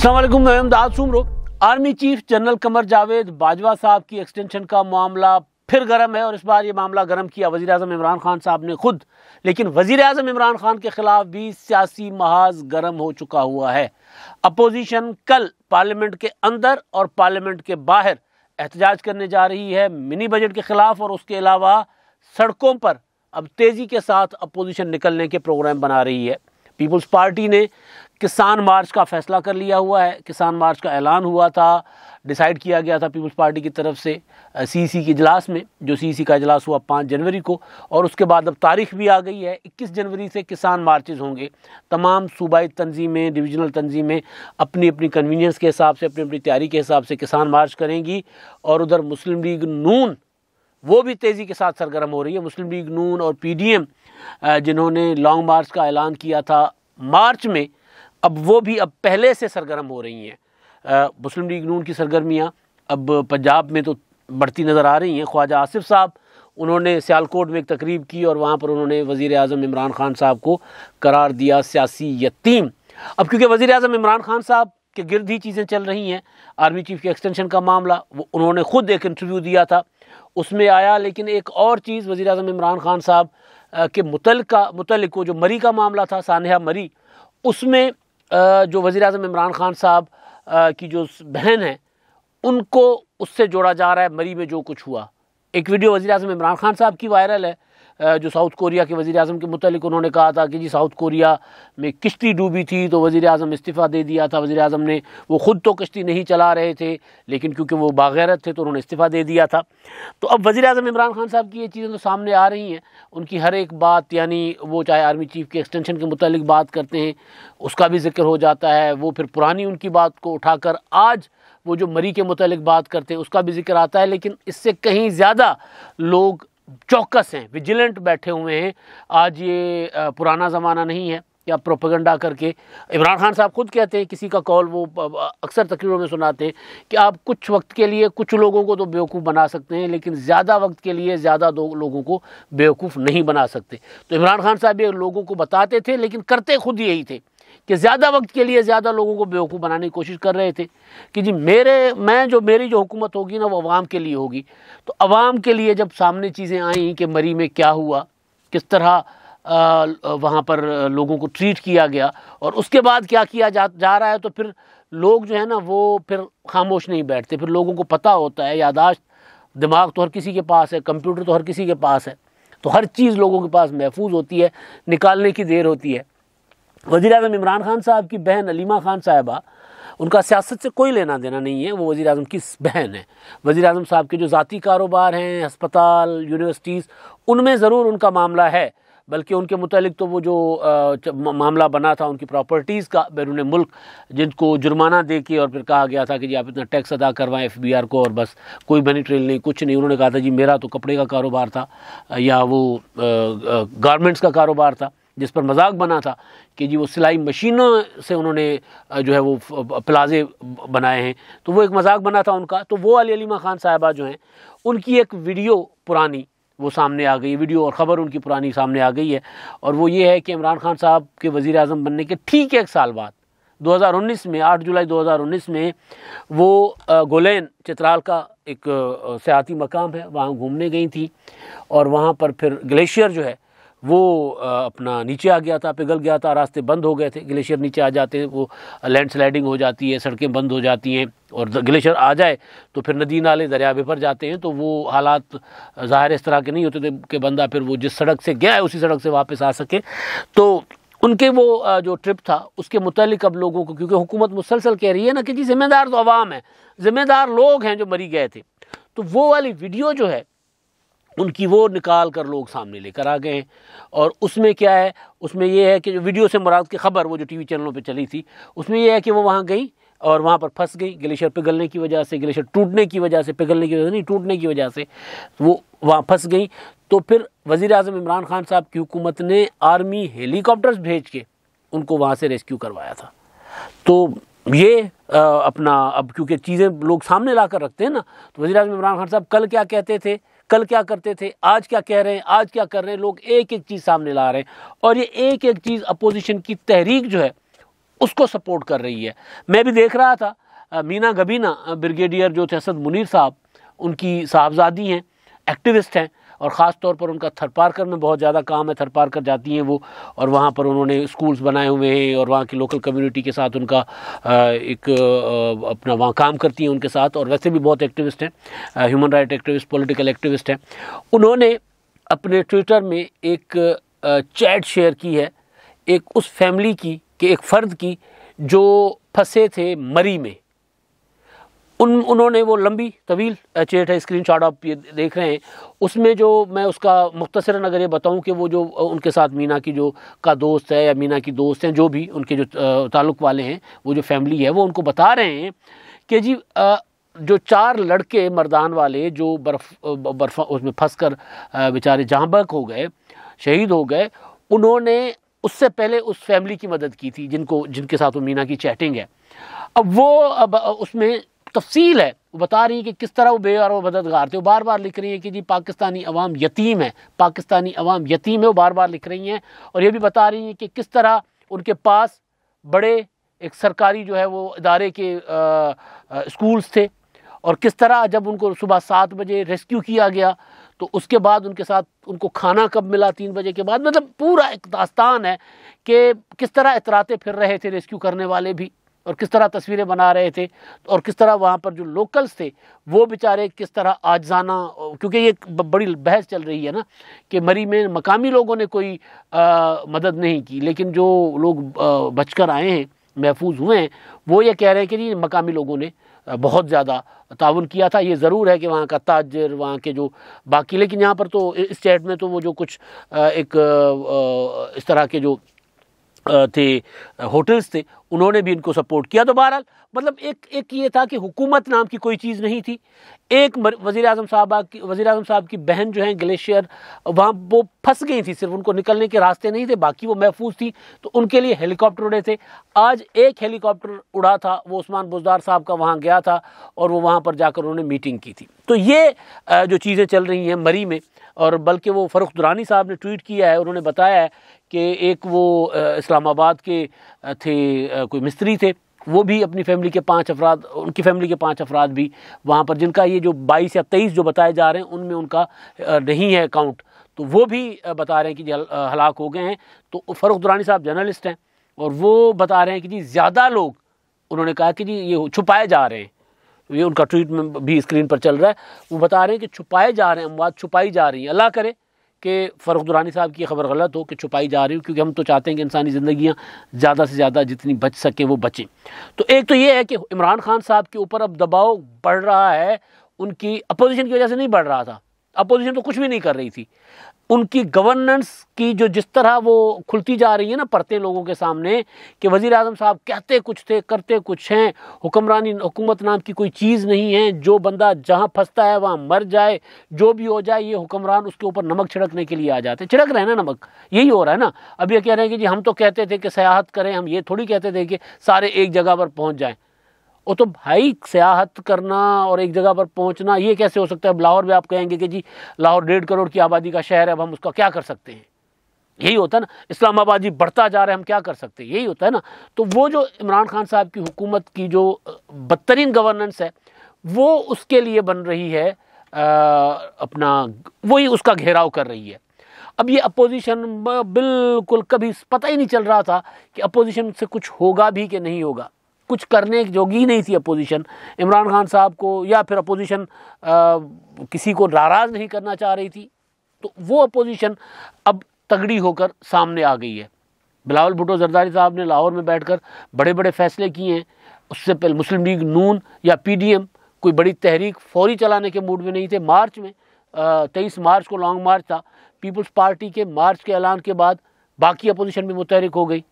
असलम मैं Imdad Soomro army chief general Qamar Javed Bajwa साहब की एक्सटेंशन का मामला फिर गर्म है और इस बार ये मामला गर्म किया वजी अजम इमरान खान साहब ने खुद लेकिन वजी अजम इमरान खान के खिलाफ भी सियासी महाज गर्म हो चुका हुआ है अपोजिशन कल पार्लियामेंट के अंदर और पार्लियामेंट के बाहर एहतजाज करने जा रही है मिनी बजट के खिलाफ और उसके अलावा सड़कों पर अब तेज़ी के साथ अपोजिशन निकलने के प्रोग्राम बना रही है पीपल्स पार्टी ने किसान मार्च का फैसला कर लिया हुआ है किसान मार्च का ऐलान हुआ था डिसाइड किया गया था पीपल्स पार्टी की तरफ से सीसी e के इजलास में जो सीसी e का इजलास हुआ पाँच जनवरी को और उसके बाद अब तारीख भी आ गई है इक्कीस जनवरी से किसान मार्चेज़ होंगे तमाम सूबाई तंजीमें डिविजनल तंजीमें अपनी अपनी कन्वीनियंस के हिसाब से अपनी अपनी तैयारी के हिसाब से किसान मार्च करेंगी और उधर मुस्लिम लीग नून वो भी तेज़ी के साथ सरगर्म हो रही है मुस्लिम लीग नून और एम जिन्होंने लॉन्ग मार्च का ऐलान किया था मार्च में अब वो भी अब पहले से सरगर्म हो रही हैं मुस्लिम लीग नून की सरगर्मियाँ अब पंजाब में तो बढ़ती नज़र आ रही हैं ख्वाजा आसिफ साहब उन्होंने सियालकोट में एक तकरीब की और वहाँ पर उन्होंने वज़ी अजम इमरान खान साहब को करार दिया सियासी यतीम अब क्योंकि वज़ी अजम इमरान खान साहब के गिरद ही चीज़ें चल रही हैं आर्मी चीफ़ के एक्सटेंशन का मामला वो उन्होंने ख़ुद एक इंटरव्यू दिया था उसमें आया लेकिन एक और चीज़ वज़ी अजम इमरान ख़ान साहब के मुतल का मुतल को जो मरी का मामला था सानहा मरी उसमें जो वज़ी अजम इमरान ख़ान साहब की जो बहन है उनको उससे जोड़ा जा रहा है मरी में जो कुछ हुआ एक वीडियो वज़ी अजम इमरान ख़ान साहब की वायरल है जो साउथ कोरिया के वज़ी अजम के मतलब उन्होंने कहा था कि जी साउथ कोरिया में किश्ती डूबी थी तो वज़ी अजम इस्तीफ़ा दे दिया था वज़ी अजम ने वो ख़ुद तो किश्ती नहीं चला रहे थे लेकिन क्योंकि वो बागैरत थे तो उन्होंने इस्तीफ़ा दे दिया था तो अब वज़ी अजम इमरान खान साहब की ये चीज़ें तो सामने आ रही हैं उनकी हर एक बात यानी वो चाहे आर्मी चीफ़ के एक्सटेंशन के मतलब बात करते हैं उसका भी जिक्र हो जाता है वो फिर पुरानी उनकी बात को उठाकर आज वो जो मरी के मतलब बात करते हैं उसका भी जिक्र आता है लेकिन इससे कहीं ज़्यादा लोग चौकस हैं विजिलेंट बैठे हुए हैं आज ये पुराना ज़माना नहीं है या प्रोपेगेंडा करके इमरान खान साहब खुद कहते हैं किसी का कॉल वो अक्सर तकरीरों में सुनाते हैं कि आप कुछ वक्त के लिए कुछ लोगों को तो बेवकूफ़ बना सकते हैं लेकिन ज़्यादा वक्त के लिए ज़्यादा दो लोगों को बेवकूफ़ नहीं बना सकते तो इमरान खान साहब ये लोगों को बताते थे लेकिन करते खुद यही थे कि ज़्यादा वक्त के लिए ज़्यादा लोगों को बेवकूफ़ बनाने की कोशिश कर रहे थे कि जी मेरे मैं जो मेरी जो हुकूमत होगी ना वो अवाम के लिए होगी तो अवाम के लिए जब सामने चीज़ें आईं कि मरी में क्या हुआ किस तरह वहाँ पर लोगों को ट्रीट किया गया और उसके बाद क्या किया जा जा रहा है तो फिर लोग जो है ना वो फिर खामोश नहीं बैठते फिर लोगों को पता होता है यादाश्त दिमाग तो हर किसी के पास है कंप्यूटर तो हर किसी के पास है तो हर चीज़ लोगों के पास महफूज होती है निकालने की देर होती है वज़ी अजम इमरान खान साहब की बहन अलीमा खान साहबा उनका सियासत से कोई लेना देना नहीं है वो वज़ी अजम की बहन है वज़ी अजम साहब के जो ज़ाती कारोबार हैं अस्पताल यूनिवर्सिटीज़ उनमें ज़रूर उनका मामला है बल्कि उनके मतलब तो वो जो आ, मामला बना था उनकी प्रॉपर्टीज़ का बैरून मुल्क जिनको जुर्माना दे के और फिर कहा गया था कि जी आप इतना टैक्स अदा करवाएं एफ बी आर को और बस कोई बनी ट्रेल नहीं कुछ नहीं उन्होंने कहा था जी मेरा तो कपड़े का कारोबार था या वो गारमेंट्स का कारोबार था जिस पर मजाक बना था कि जी वो सिलाई मशीनों से उन्होंने जो है वो प्लाजे बनाए हैं तो वो एक मजाक बना था उनका तो वो अली अलीमा ख़ान साहबा जो हैं उनकी एक वीडियो पुरानी वो सामने आ गई वीडियो और ख़बर उनकी पुरानी सामने आ गई है और वो ये है कि इमरान खान साहब के वज़ी अजम बनने के ठीक एक साल बाद 2019 में 8 जुलाई 2019 में वो गोलेन चित्राल का एक सियाती मकाम है वहाँ घूमने गई थी और वहाँ पर फिर ग्लेशियर जो है वो अपना नीचे आ गया था पिघल गया था रास्ते बंद हो गए थे ग्लेशियर नीचे आ जाते हैं वो लैंड स्लाइडिंग हो जाती है सड़कें बंद हो जाती हैं और ग्लेशियर आ जाए तो फिर नदी नाले दरिया पर जाते हैं तो वो हालात ज़ाहिर इस तरह के नहीं होते थे कि बंदा फिर वो जिस सड़क से गया है उसी सड़क से वापस आ सके तो उनके वो जो ट्रिप था उसके मुतलिक अब लोगों को क्योंकि हुकूमत मुसलसल कह रही है ना कि जी ज़िम्मेदार तो आवाम है ज़िम्मेदार लोग हैं जो मरी गए थे तो वो वाली वीडियो जो है उनकी वो निकाल कर लोग सामने लेकर आ गए हैं और उसमें क्या है उसमें ये है कि जो वीडियो से मुराद की खबर वो जो टीवी चैनलों पे चली थी उसमें ये है कि वो वहाँ गई और वहाँ पर फंस गई ग्लेशियर पिघलने की वजह से ग्लेशियर टूटने की वजह से पिघलने की वजह से नहीं टूटने की वजह से वो वहाँ फंस गई तो फिर वज़ी अजम इमरान खान साहब की हुकूमत ने आर्मी हेलीकॉप्टर्स भेज के उनको वहाँ से रेस्क्यू करवाया था तो ये आ, अपना अब क्योंकि चीज़ें लोग सामने ला कर रखते हैं ना तो वजी अजम इमरान खान साहब कल क्या कहते थे कल क्या करते थे आज क्या कह रहे हैं आज क्या कर रहे हैं लोग एक एक चीज़ सामने ला रहे हैं और ये एक एक चीज़ अपोजिशन की तहरीक जो है उसको सपोर्ट कर रही है मैं भी देख रहा था मीना गबीना ब्रिगेडियर जो थे असद मुनीर साहब उनकी साहबजादी हैं एक्टिविस्ट हैं और ख़ास तौर पर उनका थरपारकर में बहुत ज़्यादा काम है थरपारकर जाती हैं वो और वहाँ पर उन्होंने स्कूल्स बनाए हुए हैं और वहाँ की लोकल कम्युनिटी के साथ उनका एक अपना वहाँ काम करती हैं उनके साथ और वैसे भी बहुत एक्टिविस्ट हैं human right activist political activist हैं उन्होंने अपने ट्विटर में एक चैट शेयर की है एक उस फैमिली की कि एक फ़र्द की जो फंसे थे मरी में उन उन्होंने वो लंबी तवील एच एट है स्क्रीन शॉट आप ये देख रहे हैं उसमें जो मैं उसका मुख्तसरा अगर ये बताऊँ कि वो जो उनके साथ मीना की जो का दोस्त है या मीना की दोस्त हैं जो भी उनके जो ताल्लुक़ वाले हैं वो जो फैमिली है वो उनको बता रहे हैं कि जी आ, जो चार लड़के मर्दान वाले जो बर्फ बर्फ उसमें फंस कर बेचारे जहाँबक हो गए शहीद हो गए उन्होंने उससे पहले उस फैमिली की मदद की थी जिनको जिनके साथ वो मीना की चैटिंग है अब वो अब उसमें तफसील है वो बता रही है कि किस तरह वो और वो मददगार थे वो बार बार लिख रही है कि जी पाकिस्तानी अवाम यतीम है पाकिस्तानी अवाम यतीम है वो बार बार लिख रही हैं और ये भी बता रही हैं कि किस तरह उनके पास बड़े एक सरकारी जो है वो इदारे के स्कूल्स थे और किस तरह जब उनको सुबह सात बजे रेस्क्यू किया गया तो उसके बाद उनके साथ उनको खाना कब मिला तीन बजे के बाद मतलब पूरा एक दास्तान है कि किस तरह इतराते फिर रहे थे रेस्क्यू करने वाले भी और किस तरह तस्वीरें बना रहे थे और किस तरह वहाँ पर जो लोकल्स थे वो बेचारे किस तरह आजाना क्योंकि ये बड़ी बहस चल रही है ना कि मरी में मकामी लोगों ने कोई आ, मदद नहीं की लेकिन जो लोग बचकर आए हैं महफूज हुए हैं वो ये कह रहे हैं कि जी मकामी लोगों ने बहुत ज़्यादा ताउन किया था ये ज़रूर है कि वहाँ का ताजर वहाँ के जो बाकी लेकिन यहाँ पर तो इस में तो वो जो कुछ एक इस तरह के जो थे होटल्स थे उन्होंने भी इनको सपोर्ट किया तो बहरहाल मतलब एक एक ये था कि हुकूमत नाम की कोई चीज़ नहीं थी एक वज़ी अजम साहब की वज़ी अजम साहब की बहन जो है ग्लेशियर वहाँ वो फंस गई थी सिर्फ उनको निकलने के रास्ते नहीं थे बाकी वो महफूज थी तो उनके लिए हेलीकॉप्टर उड़े थे आज एक हेलीकॉप्टर उड़ा था वो उस्मान बुजदार साहब का वहाँ गया था और वो वहाँ पर जाकर उन्होंने मीटिंग की थी तो ये जो चीज़ें चल रही हैं मरी में और बल्कि वो फ़रुख दुरानी साहब ने ट्वीट किया है उन्होंने बताया है कि एक वो इस्लामाबाद के थे कोई मिस्त्री थे वो भी अपनी फैमिली के पांच अफराद उनकी फैमिली के पांच अफराद भी वहाँ पर जिनका ये जो बाईस या तेईस जो बताए जा रहे हैं उनमें उनका नहीं है अकाउंट तो वो भी बता रहे हैं कि जी हलाक हो गए हैं तो फ़रुख दुरानी साहब जर्नलिस्ट हैं और वो बता रहे हैं कि जी ज़्यादा लोग उन्होंने कहा कि जी ये छुपाए जा रहे हैं ये उनका ट्वीट में भी स्क्रीन पर चल रहा है वो बता रहे हैं कि छुपाए जा रहे हैं अमवाद छुपाई जा रही है अल्लाह करे कि फ़रुख दुरानी साहब की खबर गलत हो कि छुपाई जा रही हो क्योंकि हम तो चाहते हैं कि इंसानी ज़िंदियाँ ज़्यादा से ज़्यादा जितनी बच सकें वो बचें तो एक तो ये है कि इमरान खान साहब के ऊपर अब दबाव बढ़ रहा है उनकी अपोजिशन की वजह से नहीं बढ़ रहा था अपोजिशन तो कुछ भी नहीं कर रही थी उनकी गवर्नेंस की जो जिस तरह वो खुलती जा रही है ना पढ़ते लोगों के सामने कि वज़ी अजम साहब कहते कुछ थे करते कुछ हैं हुक्मरानी हुकूमत नाम की कोई चीज़ नहीं है जो बंदा जहाँ फंसता है वहाँ मर जाए जो भी हो जाए ये हुक्मरान उसके ऊपर नमक छिड़कने के लिए आ जाते छिड़क रहे हैं ना नमक यही हो रहा है ना अब ये कह रहे हैं कि जी हम तो कहते थे कि सयाहत करें हम ये थोड़ी कहते थे कि सारे एक जगह पर पहुँच जाएँ वो तो भाई सियाहत करना और एक जगह पर पहुंचना ये कैसे हो सकता है अब लाहौर में आप कहेंगे कि जी लाहौर डेढ़ करोड़ की आबादी का शहर है अब हम उसका क्या कर सकते हैं यही होता है ना इस्लामाबाद जी बढ़ता जा रहा है हम क्या कर सकते हैं यही होता है ना तो वो जो इमरान खान साहब की हुकूमत की जो बदतरीन गवर्नेंस है वो उसके लिए बन रही है आ, अपना वही उसका घेराव कर रही है अब ये अपोजिशन बिल्कुल कभी पता ही नहीं चल रहा था कि अपोजिशन से कुछ होगा भी कि नहीं होगा कुछ करने जोगी नहीं थी अपोजिशन इमरान खान साहब को या फिर अपोजिशन किसी को नाराज़ नहीं करना चाह रही थी तो वो अपोजिशन अब तगड़ी होकर सामने आ गई है बिलावल भुटो जरदारी साहब ने लाहौर में बैठकर बड़े बड़े फैसले किए हैं उससे पहले मुस्लिम लीग नून या पीडीएम कोई बड़ी तहरीक फौरी चलाने के मूड में नहीं थे मार्च में तेईस मार्च को लॉन्ग मार्च था पीपल्स पार्टी के मार्च के ऐलान के बाद बाकी अपोजिशन भी मुतहरिक हो गई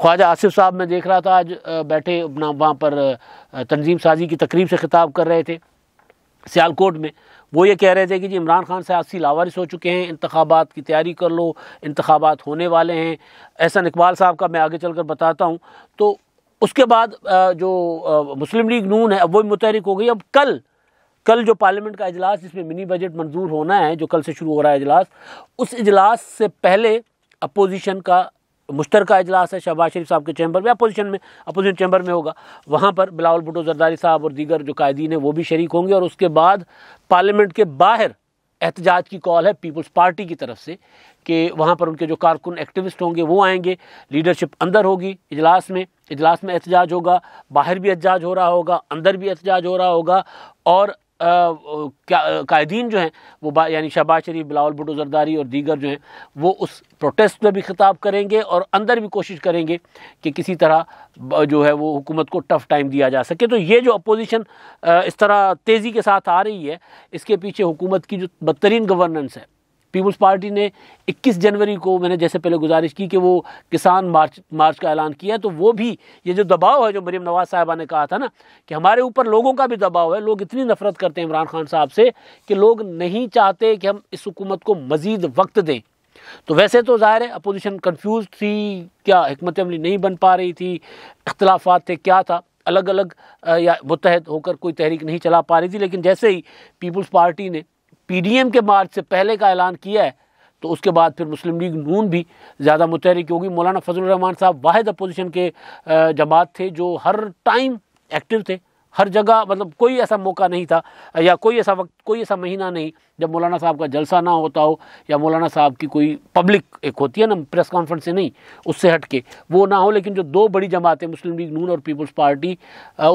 ख्वाजा आसिफ साहब मैं देख रहा था आज बैठे अपना वहाँ पर तंजीम साजी की तकरीब से खिताब कर रहे थे सियालकोट में वो ये कह रहे थे कि जी इमरान खान से आपसी लावारिस हो चुके हैं इंतबात की तैयारी कर लो इंतबात होने वाले हैं एहसन इकबाल साहब का मैं आगे चल कर बताता हूँ तो उसके बाद जो मुस्लिम लीग नून है अब वो मुतहरिक हो गई अब कल कल जो पार्लियामेंट का अजलास जिसमें मिनी बजट मंजूर होना है जो कल से शुरू हो रहा है अजलास उस अजलास से पहले अपोजिशन का मुश्तर अजलास है शहबाज शरीफ साहब के चैम्बर में अपोजिशन में अपोजिशन चैम्बर में होगा वहाँ पर बिलावल भुटो जरदारी साहब और दीगर जो कायदीन हैं वो भी शरीक होंगे और उसके बाद पार्लियामेंट के बाहर एहतजाज की कॉल है पीपल्स पार्टी की तरफ से कि वहाँ पर उनके जो कारकुन एक्टिविस्ट होंगे वो आएंगे लीडरशिप अंदर होगी इजलास में इजलास में एहतजाज होगा बाहर भी एहतजाज हो रहा होगा अंदर भी एहतजाज हो रहा होगा और कायदीन जो हैं वो यानी शहबाज शरीफ बिलावल भुटो जरदारी और दीगर जो हैं वो उस प्रोटेस्ट में भी खिताब करेंगे और अंदर भी कोशिश करेंगे कि किसी तरह जो है वो हुकूमत को टफ़ टाइम दिया जा सके तो ये जो अपोजिशन इस तरह तेज़ी के साथ आ रही है इसके पीछे हुकूमत की जो बदतरीन गवर्नेंस है पीपल्स पार्टी ने 21 जनवरी को मैंने जैसे पहले गुजारिश की कि वो किसान मार्च मार्च का ऐलान किया तो वो भी ये जो दबाव है जो मरीम नवाज साहबा ने कहा था ना कि हमारे ऊपर लोगों का भी दबाव है लोग इतनी नफरत करते हैं इमरान खान साहब से कि लोग नहीं चाहते कि हम इस हुकूमत को मज़ीद वक्त दें तो वैसे तो ज़ाहिर है अपोजिशन कन्फ्यूज थी क्या हमत अमली नहीं बन पा रही थी इख्तलाफा थे क्या था अलग अलग या मुतहद होकर कोई तहरीक नहीं चला पा रही थी लेकिन जैसे ही पीपल्स पार्टी ने पीडीएम के मार्च से पहले का ऐलान किया है तो उसके बाद फिर मुस्लिम लीग नून भी ज़्यादा मुतहरिक होगी मौलाना फजल रहमान साहब वाद अपोजिशन के जमात थे जो हर टाइम एक्टिव थे हर जगह मतलब कोई ऐसा मौका नहीं था या कोई ऐसा वक्त कोई ऐसा महीना नहीं जब मौलाना साहब का जलसा ना होता हो या मौलाना साहब की कोई पब्लिक एक होती है ना प्रेस कॉन्फ्रेंस से नहीं उससे हट के वो ना हो लेकिन जो दो बड़ी जमातें मुस्लिम लीग नून और पीपल्स पार्टी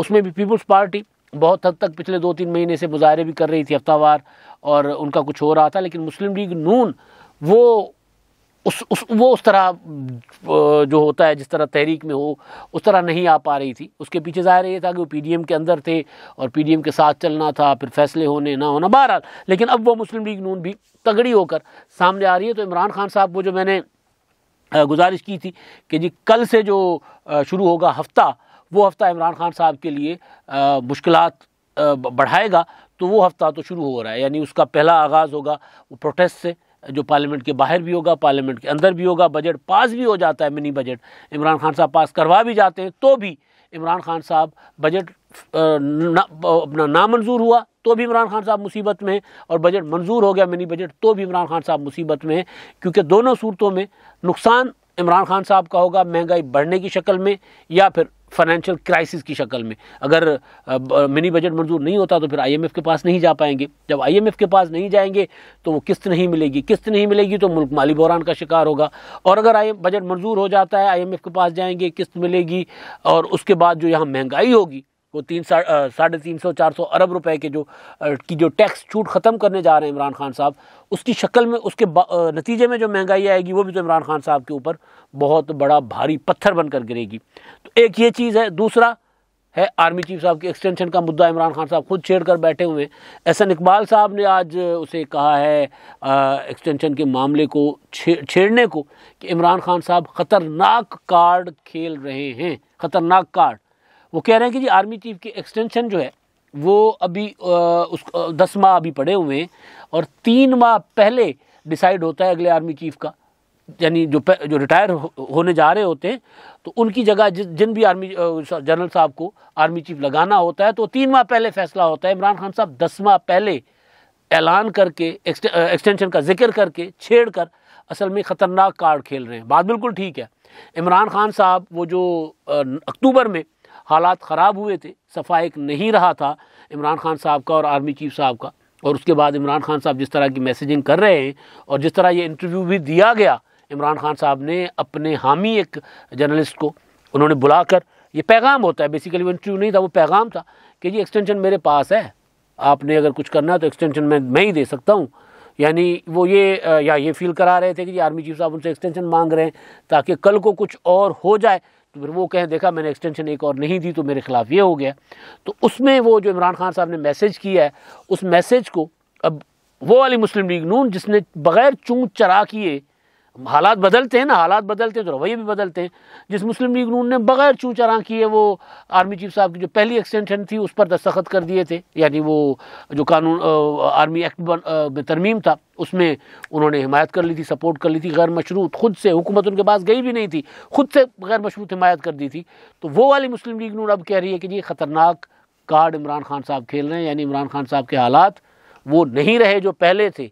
उसमें भी पीपल्स पार्टी बहुत हद तक पिछले दो तीन महीने से मुजाहरे भी कर रही थी हफ्तावार और उनका कुछ हो रहा था लेकिन मुस्लिम लीग नून वो उस उस वो उस तरह जो होता है जिस तरह तहरीक में हो उस तरह नहीं आ पा रही थी उसके पीछे जाहिर ये था कि वो पीडीएम के अंदर थे और पीडीएम के साथ चलना था फिर फैसले होने ना होना बहरहाल लेकिन अब वो मुस्लिम लीग नून भी तगड़ी होकर सामने आ रही है तो इमरान खान साहब वो जो मैंने गुजारिश की थी कि जी कल से जो शुरू होगा हफ्ता वो हफ्ता इमरान खान साहब के लिए मुश्किल बढ़ाएगा तो वो हफ्ता तो शुरू हो रहा है यानी उसका पहला आगाज़ होगा वो प्रोटेस्ट से जो पार्लियामेंट के बाहर भी होगा पार्लियामेंट के अंदर भी होगा बजट पास भी हो जाता है मिनी बजट इमरान खान साहब पास करवा भी जाते हैं तो भी इमरान खान साहब बजट ना, अपना नामंजूर हुआ तो भी इमरान खान साहब मुसीबत में है और बजट मंजूर हो गया मिनी बजट तो भी इमरान खान साहब मुसीबत में है क्योंकि दोनों सूरतों में नुकसान इमरान खान साहब का होगा महंगाई बढ़ने की शक्ल में या फिर फाइनेंशियल क्राइसिस की शक्ल में अगर मिनी बजट मंजूर नहीं होता तो फिर आईएमएफ के पास नहीं जा पाएंगे जब आईएमएफ के पास नहीं जाएंगे तो वो किस्त नहीं मिलेगी किस्त नहीं मिलेगी तो मुल्क माली बहरान का शिकार होगा और अगर आई बजट मंजूर हो जाता है आईएमएफ के पास जाएंगे किस्त मिलेगी और उसके बाद जो यहाँ महंगाई होगी वो तीन साढ़े तीन सौ चार सौ अरब रुपए के जो की जो टैक्स छूट ख़त्म करने जा रहे हैं इमरान खान साहब उसकी शक्ल में उसके नतीजे में जो महंगाई आएगी वो भी तो इमरान खान साहब के ऊपर बहुत बड़ा भारी पत्थर बनकर गिरेगी तो एक ये चीज़ है दूसरा है आर्मी चीफ साहब के एक्सटेंशन का मुद्दा इमरान खान साहब खुद छेड़ कर बैठे हुए हैं एहसन इकबाल साहब ने आज उसे कहा है एक्सटेंशन के मामले को छे, छेड़ने को कि इमरान खान साहब ख़तरनाक कार्ड खेल रहे हैं ख़तरनाक कार्ड वो कह रहे हैं कि जी आर्मी चीफ की एक्सटेंशन जो है वो अभी आ, उस आ, दस माह अभी पड़े हुए हैं और तीन माह पहले डिसाइड होता है अगले आर्मी चीफ का यानी जो जो रिटायर हो, होने जा रहे होते हैं तो उनकी जगह जिन भी आर्मी जनरल साहब को आर्मी चीफ लगाना होता है तो तीन माह पहले फैसला होता है इमरान खान साहब दस माह पहले ऐलान करके एक्सटेंशन का जिक्र करके छेड़ कर असल में ख़तरनाक कार्ड खेल रहे हैं बात बिल्कुल ठीक है इमरान खान साहब वो जो अक्टूबर में हालात ख़राब हुए थे सफा एक नहीं रहा था इमरान खान साहब का और आर्मी चीफ साहब का और उसके बाद इमरान खान साहब जिस तरह की मैसेजिंग कर रहे हैं और जिस तरह ये इंटरव्यू भी दिया गया इमरान खान साहब ने अपने हामी एक जर्नलिस्ट को उन्होंने बुलाकर ये पैगाम होता है बेसिकली वो इंटरव्यू नहीं था वो पैगाम था कि जी एक्सटेंशन मेरे पास है आपने अगर कुछ करना है तो एक्सटेंशन मैं मैं ही दे सकता हूँ यानी वो ये या ये फील करा रहे थे कि आर्मी चीफ साहब उनसे एक्सटेंशन मांग रहे हैं ताकि कल को कुछ और हो जाए तो फिर वो कहें देखा मैंने एक्सटेंशन एक और नहीं दी तो मेरे खिलाफ ये हो गया तो उसमें वो जो इमरान खान साहब ने मैसेज किया है उस मैसेज को अब वो वाली मुस्लिम लीग नून जिसने बगैर चूं चरा किए हालात बदलते हैं ना हालात बदलते हैं तो रवैये भी बदलते हैं जिस मुस्लिम लीग नून ने बगैर चूँ चरा किए वो आर्मी चीफ साहब की जो पहली एक्सटेंशन थी उस पर दस्तखत कर दिए थे यानी वो जो कानून आर्मी एक्ट में तरमीम था उसमें उन्होंने हिमायत कर ली थी सपोर्ट कर ली थी गैर मशरूत खुद से हुकूमत उनके पास गई भी नहीं थी खुद से गैर मशरूत हिमायत कर दी थी तो वो वाली मुस्लिम लीग नून अब कह रही है कि ये ख़तरनाक कार्ड इमरान खान साहब खेल रहे हैं यानी इमरान खान साहब के हालात वो नहीं रहे जो पहले थे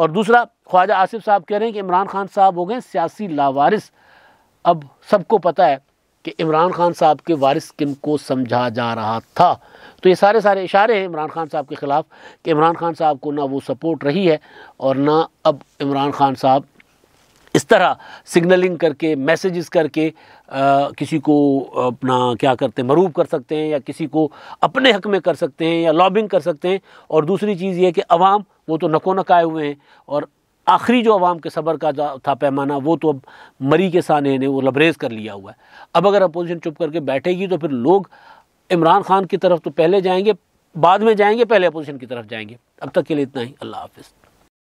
और दूसरा ख्वाजा आसिफ साहब कह रहे हैं कि इमरान खान साहब हो गए सियासी लावारिस अब सबको पता है कि इमरान खान साहब के वारिस किन को समझा जा रहा था तो ये सारे सारे इशारे हैं इमरान खान साहब के ख़िलाफ़ कि इमरान खान साहब को ना वो सपोर्ट रही है और ना अब इमरान खान साहब इस तरह सिग्नलिंग करके मैसेजेस करके आ, किसी को अपना क्या करते हैं मरूब कर सकते हैं या किसी को अपने हक में कर सकते हैं या लॉबिंग कर सकते हैं और दूसरी चीज़ ये कि अवाम वो तो नको नकाए हुए हैं और आखिरी जो अवाम के सबर का था पैमाना वो तो अब मरी के साने ने वो लबरेज कर लिया हुआ है अब अगर अपोजिशन चुप करके बैठेगी तो फिर लोग इमरान खान की तरफ तो पहले जाएंगे बाद में जाएंगे पहले अपोजिशन की तरफ जाएंगे अब तक के लिए इतना ही अल्लाह हाफिज़